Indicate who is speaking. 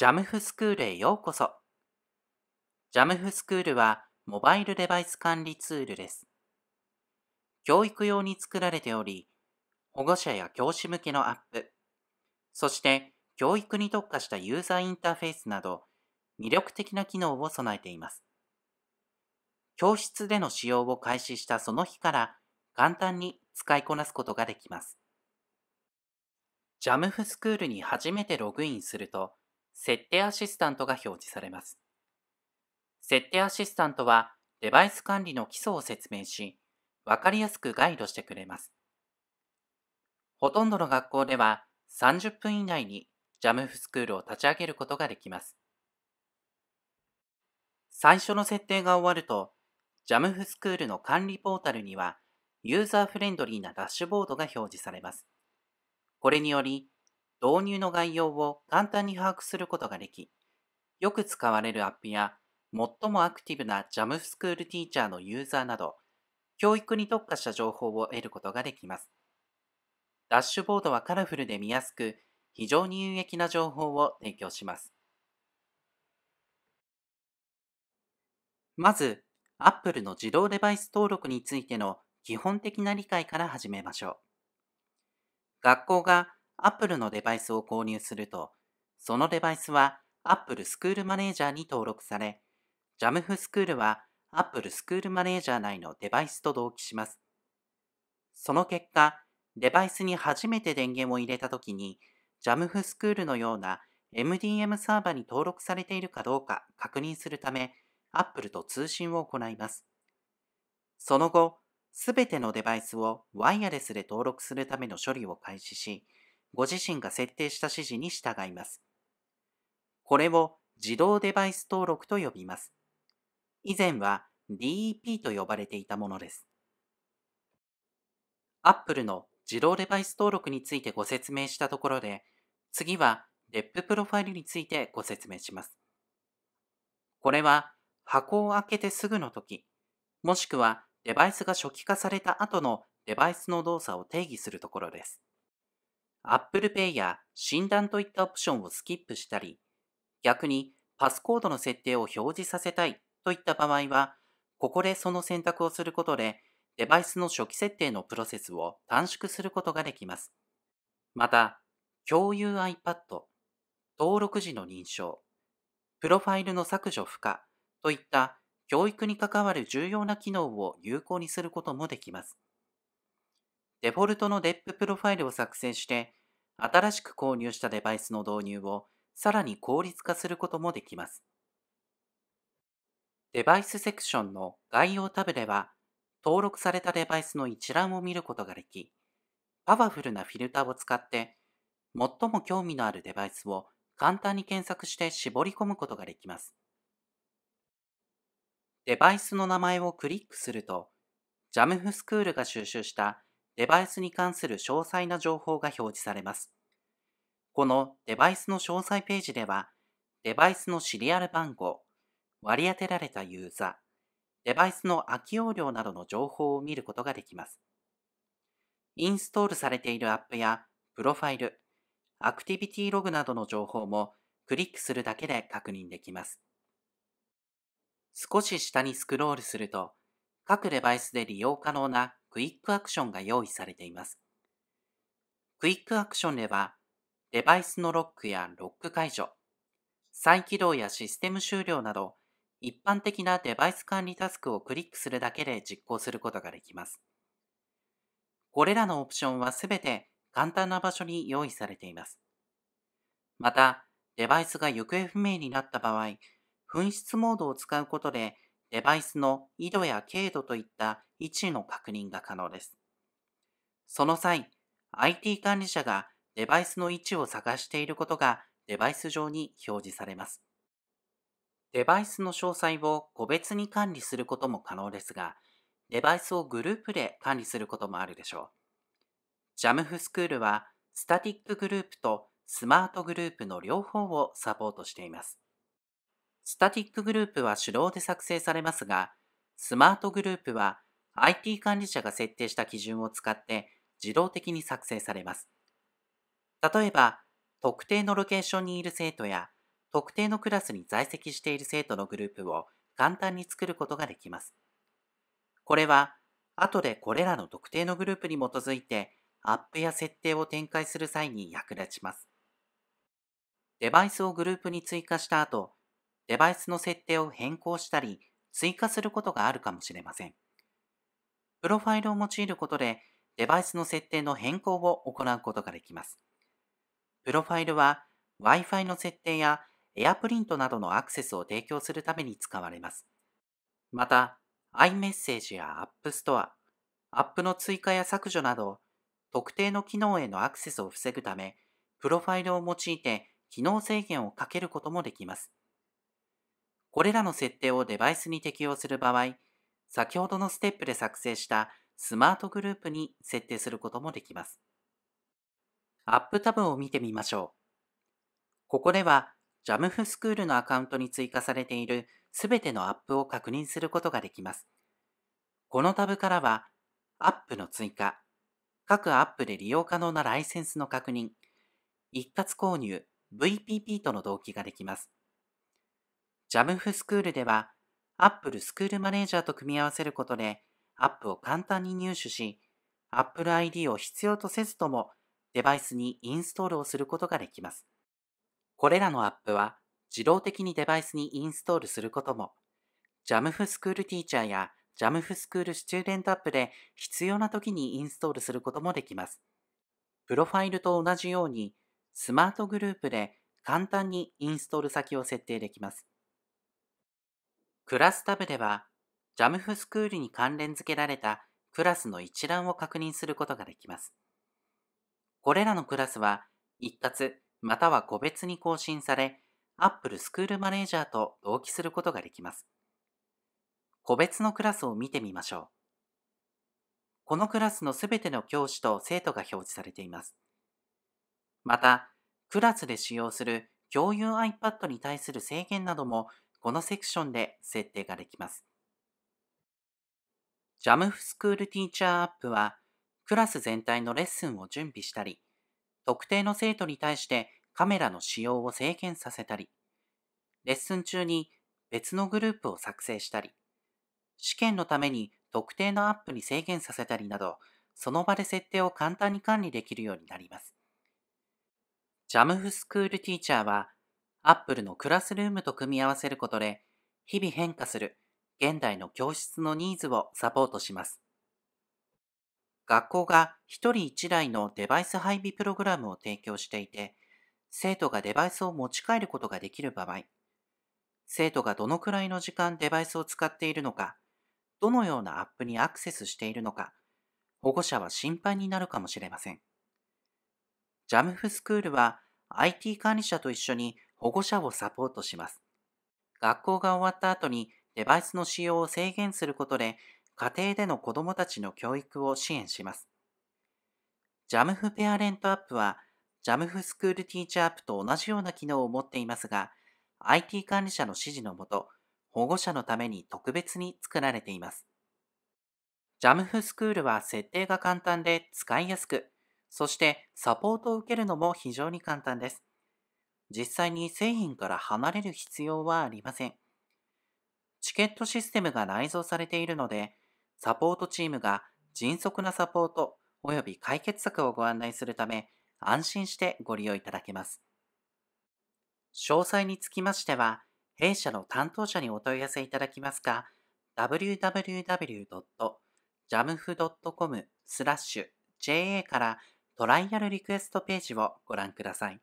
Speaker 1: ジャムフスクールへようこそ。ジャムフスクールはモバイルデバイス管理ツールです。教育用に作られており、保護者や教師向けのアップ、そして教育に特化したユーザーインターフェースなど魅力的な機能を備えています。教室での使用を開始したその日から簡単に使いこなすことができます。ジャムフスクールに初めてログインすると、設定アシスタントが表示されます。設定アシスタントはデバイス管理の基礎を説明し、わかりやすくガイドしてくれます。ほとんどの学校では30分以内に JAMF スクールを立ち上げることができます。最初の設定が終わると、JAMF スクールの管理ポータルにはユーザーフレンドリーなダッシュボードが表示されます。これにより、導入の概要を簡単に把握することができ、よく使われるアップや、最もアクティブな JAM スクールティーチャーのユーザーなど、教育に特化した情報を得ることができます。ダッシュボードはカラフルで見やすく、非常に有益な情報を提供します。まず、Apple の自動デバイス登録についての基本的な理解から始めましょう。学校が Apple のデバイスを購入すると、そのデバイスは Apple スクールマネージャーに登録され、JAMF スクールは Apple スクールマネージャー内のデバイスと同期します。その結果、デバイスに初めて電源を入れたときに、JAMF スクールのような MDM サーバーに登録されているかどうか確認するため、Apple と通信を行います。その後、すべてのデバイスをワイヤレスで登録するための処理を開始し、ご自身が設定した指示に従います。これを自動デバイス登録と呼びます。以前は DEP と呼ばれていたものです。Apple の自動デバイス登録についてご説明したところで、次は DEP プロファイルについてご説明します。これは箱を開けてすぐの時、もしくはデバイスが初期化された後のデバイスの動作を定義するところです。Apple Pay や診断といったオプションをスキップしたり、逆にパスコードの設定を表示させたいといった場合は、ここでその選択をすることで、デバイスの初期設定のプロセスを短縮することができます。また、共有 iPad、登録時の認証、プロファイルの削除不可といった教育に関わる重要な機能を有効にすることもできます。デフォルトの DEP プロファイルを作成して、新しく購入したデバイスの導入をさらに効率化することもできます。デバイスセクションの概要タブでは、登録されたデバイスの一覧を見ることができ、パワフルなフィルターを使って、最も興味のあるデバイスを簡単に検索して絞り込むことができます。デバイスの名前をクリックすると、ジャムフスクールが収集したデバイスに関する詳細な情報が表示されます。このデバイスの詳細ページでは、デバイスのシリアル番号、割り当てられたユーザー、デバイスの空き容量などの情報を見ることができます。インストールされているアップやプロファイル、アクティビティログなどの情報もクリックするだけで確認できます。少し下にスクロールすると、各デバイスで利用可能なクイックアクションが用意されています。クイックアクションでは、デバイスのロックやロック解除、再起動やシステム終了など、一般的なデバイス管理タスクをクリックするだけで実行することができます。これらのオプションはすべて簡単な場所に用意されています。また、デバイスが行方不明になった場合、紛失モードを使うことでデバイスの緯度や経度といった位置の確認が可能です。その際、IT 管理者がデバイスの位置を探していることがデバイス上に表示されます。デバイスの詳細を個別に管理することも可能ですが、デバイスをグループで管理することもあるでしょう。JAMF スクールは、スタティックグループとスマートグループの両方をサポートしています。スタティックグループは手動で作成されますが、スマートグループは IT 管理者が設定した基準を使って自動的に作成されます。例えば、特定のロケーションにいる生徒や、特定のクラスに在籍している生徒のグループを簡単に作ることができます。これは、後でこれらの特定のグループに基づいて、アップや設定を展開する際に役立ちます。デバイスをグループに追加した後、デバイスの設定を変更したり追加することがあるかもしれません。プロファイルを用いることでデバイスの設定の変更を行うことができます。プロファイルは Wi-Fi の設定や AirPrint などのアクセスを提供するために使われます。また、iMessage や App Store、App の追加や削除など、特定の機能へのアクセスを防ぐため、プロファイルを用いて機能制限をかけることもできます。これらの設定をデバイスに適用する場合、先ほどのステップで作成したスマートグループに設定することもできます。アップタブを見てみましょう。ここでは JAMF スクールのアカウントに追加されているすべてのアップを確認することができます。このタブからは、アップの追加、各アップで利用可能なライセンスの確認、一括購入、VPP との同期ができます。ジャムフスクールでは、Apple スクールマネージャーと組み合わせることで、アップを簡単に入手し、Apple ID を必要とせずともデバイスにインストールをすることができます。これらのアップは自動的にデバイスにインストールすることも、JAMF スクールティーチャーや JAMF スクールスチューデントアップで必要な時にインストールすることもできます。プロファイルと同じように、スマートグループで簡単にインストール先を設定できます。クラスタブでは、ジャムフスクールに関連付けられたクラスの一覧を確認することができます。これらのクラスは、一括または個別に更新され、Apple スクールマネージャーと同期することができます。個別のクラスを見てみましょう。このクラスのすべての教師と生徒が表示されています。また、クラスで使用する共有 iPad に対する制限などもこのセクションで設定ができます。ジャムフスクールティーチャーアップは、クラス全体のレッスンを準備したり、特定の生徒に対してカメラの使用を制限させたり、レッスン中に別のグループを作成したり、試験のために特定のアップに制限させたりなど、その場で設定を簡単に管理できるようになります。ジャムフスクールティーチャーは、Apple のクラスルームと組み合わせることで、日々変化する現代の教室のニーズをサポートします。学校が1人1台のデバイス配備プログラムを提供していて、生徒がデバイスを持ち帰ることができる場合、生徒がどのくらいの時間デバイスを使っているのか、どのようなアップにアクセスしているのか、保護者は心配になるかもしれません。ジャムフスクールは IT 管理者と一緒に保護者をサポートします。学校が終わった後にデバイスの使用を制限することで家庭での子どもたちの教育を支援します。ジャムフペアレントアップはジャムフスクールティーチャーアップと同じような機能を持っていますが IT 管理者の指示のもと保護者のために特別に作られています。ジャムフスクールは設定が簡単で使いやすく、そしてサポートを受けるのも非常に簡単です。実際に製品から離れる必要はありません。チケットシステムが内蔵されているので、サポートチームが迅速なサポート及び解決策をご案内するため、安心してご利用いただけます。詳細につきましては、弊社の担当者にお問い合わせいただきますか、www.jamf.com スラッシュ JA からトライアルリクエストページをご覧ください。